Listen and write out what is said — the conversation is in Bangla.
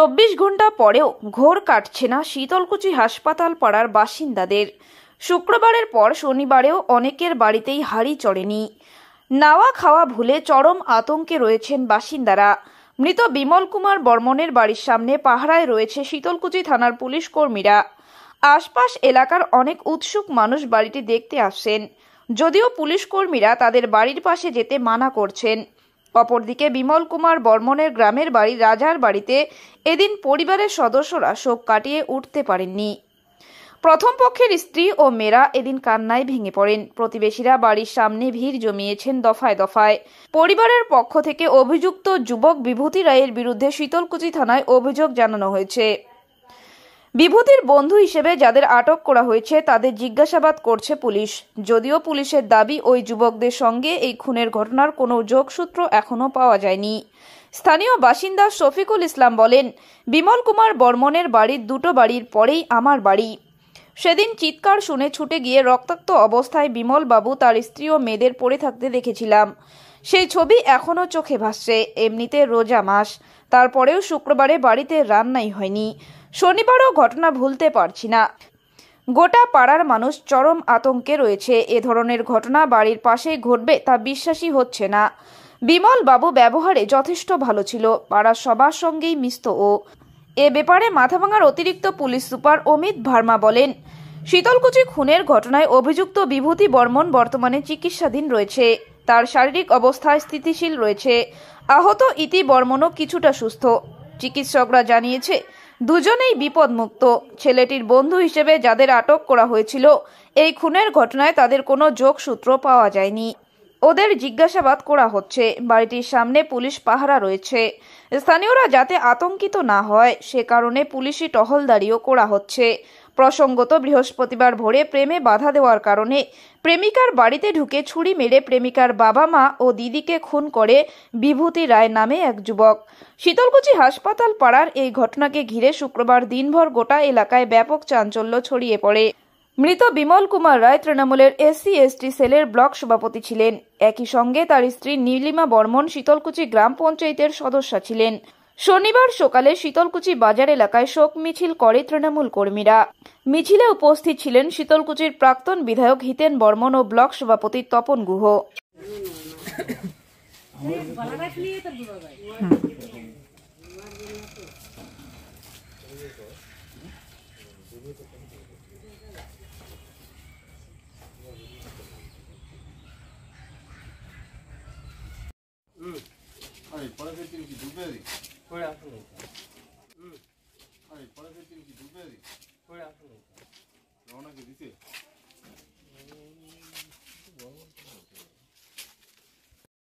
চব্বিশ ঘন্টা পরেও ঘোর কাটছে না শীতলকুচি হাসপাতাল পাড়ার বাসিন্দাদের শুক্রবারের পর শনিবারেও অনেকের বাড়িতেই হাড়ি চড়েনি নাওয়া খাওয়া ভুলে চরম আতঙ্কে রয়েছেন বাসিন্দারা মৃত বিমল কুমার বর্মনের বাড়ির সামনে পাহারায় রয়েছে শীতলকুচি থানার পুলিশ কর্মীরা আশপাশ এলাকার অনেক উৎসুক মানুষ বাড়িটি দেখতে আসছেন যদিও পুলিশ কর্মীরা তাদের বাড়ির পাশে যেতে মানা করছেন অপরদিকে বিমল কুমার বর্মনের গ্রামের বাড়ি রাজার বাড়িতে এদিন পরিবারের সদস্যরা শোক কাটিয়ে উঠতে পারেননি প্রথম পক্ষের স্ত্রী ও মেয়েরা এদিন কান্নায় ভেঙে পড়েন প্রতিবেশীরা বাড়ির সামনে ভিড় জমিয়েছেন দফায় দফায় পরিবারের পক্ষ থেকে অভিযুক্ত যুবক বিভূতি রায়ের বিরুদ্ধে শীতলকুচি থানায় অভিযোগ জানানো হয়েছে বিভূতির বন্ধু হিসেবে যাদের আটক করা হয়েছে তাদের জিজ্ঞাসাবাদ করছে পুলিশ যদিও পুলিশের দাবি ওই যুবকদের সঙ্গে এই খুনের ঘটনার কোনো যোগসূত্র এখনও পাওয়া যায়নি স্থানীয় বাসিন্দা শফিকুল ইসলাম বলেন বিমল কুমার বর্মনের বাড়ির দুটো বাড়ির পরেই আমার বাড়ি সেদিন চিৎকার শুনে ছুটে গিয়ে রক্তাক্ত অবস্থায় বিমল বাবু তার স্ত্রী ও মেয়েদের পড়ে থাকতে দেখেছিলাম সেই ছবি এখনও চোখে ভাসছে এমনিতে রোজা মাস তারপরেও শুক্রবারে বাড়িতে রান্নাই হয়নি শনিবারও ঘটনা ভুলতে পারছি না গোটা পাড়ার মানুষ চরম আতঙ্কে রয়েছে এ ধরনের ঘটনা বাড়ির পাশেই ঘটবে তা বিশ্বাসই হচ্ছে না বিমল বাবু ব্যবহারে যথেষ্ট ভালো ছিল পাড়ার সবার সঙ্গেই মিশত ও এ ব্যাপারে মাথাভাঙার অতিরিক্ত পুলিশ সুপার অমিত ভার্মা বলেন শীতলকুচি খুনের ঘটনায় অভিযুক্ত বিভূতি বর্মন বর্তমানে চিকিৎসাধীন রয়েছে তার শারীরিক অবস্থা স্থিতিশীল রয়েছে আহত ইতি বর্মনও কিছুটা সুস্থ চিকিৎসকরা জানিয়েছে দুজনেই বিপদমুক্ত ছেলেটির বন্ধু হিসেবে যাদের আটক করা হয়েছিল এই খুনের ঘটনায় তাদের কোনো যোগসূত্র পাওয়া যায়নি ওদের জিজ্ঞাসাবাদ করা হচ্ছে বাড়িটির সামনে পুলিশ পাহারা রয়েছে স্থানীয়রা যাতে আতঙ্কিত না হয় সে কারণে পুলিশি টহলদারিও করা হচ্ছে প্রসঙ্গত বৃহস্পতিবার ভোরে প্রেমে বাধা দেওয়ার কারণে প্রেমিকার বাড়িতে ঢুকে ছুরি মেরে প্রেমিকার বাবা মা ও দিদিকে খুন করে বিভূতি রায় নামে এক যুবক শীতলকুচি হাসপাতাল পাড়ার এই ঘটনাকে ঘিরে শুক্রবার দিনভর গোটা এলাকায় ব্যাপক চাঞ্চল্য ছড়িয়ে পড়ে মৃত বিমল কুমার রায় তৃণমূলের এসসি এসটি সেলের ব্লক সভাপতি ছিলেন একই সঙ্গে তার স্ত্রী নীলিমা বর্মন শীতলকুচি গ্রাম পঞ্চায়েতের সদস্যা ছিলেন শনিবার সকালে শীতলকুচি বাজার এলাকায় শোক মিছিল করে তৃণমূল কর্মীরা মিছিলে উপস্থিত ছিলেন শীতলকুচির প্রাক্তন বিধায়ক হিতেন বর্মন ও ব্লক সভাপতি তপন গুহ थोड़े आसन लेते हैं हम्म अरे पड़े से तीन की दूध दे दी थोड़े आसन